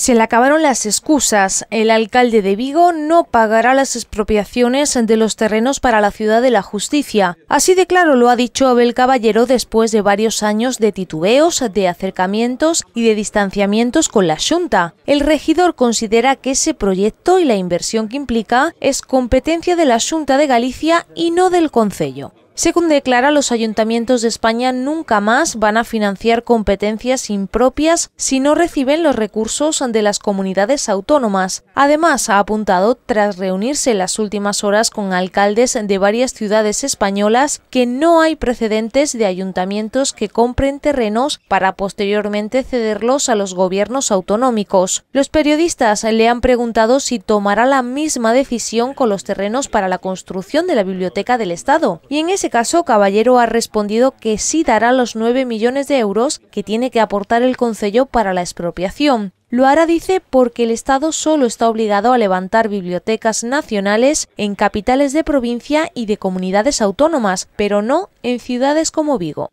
Se le acabaron las excusas. El alcalde de Vigo no pagará las expropiaciones de los terrenos para la ciudad de la justicia. Así de claro lo ha dicho Abel Caballero después de varios años de titubeos, de acercamientos y de distanciamientos con la Junta. El regidor considera que ese proyecto y la inversión que implica es competencia de la Junta de Galicia y no del Concello. Según declara, los ayuntamientos de España nunca más van a financiar competencias impropias si no reciben los recursos de las comunidades autónomas. Además, ha apuntado, tras reunirse en las últimas horas con alcaldes de varias ciudades españolas, que no hay precedentes de ayuntamientos que compren terrenos para posteriormente cederlos a los gobiernos autonómicos. Los periodistas le han preguntado si tomará la misma decisión con los terrenos para la construcción de la Biblioteca del Estado. Y en ese caso, Caballero ha respondido que sí dará los 9 millones de euros que tiene que aportar el Concello para la expropiación. Lo hará, dice, porque el Estado solo está obligado a levantar bibliotecas nacionales en capitales de provincia y de comunidades autónomas, pero no en ciudades como Vigo.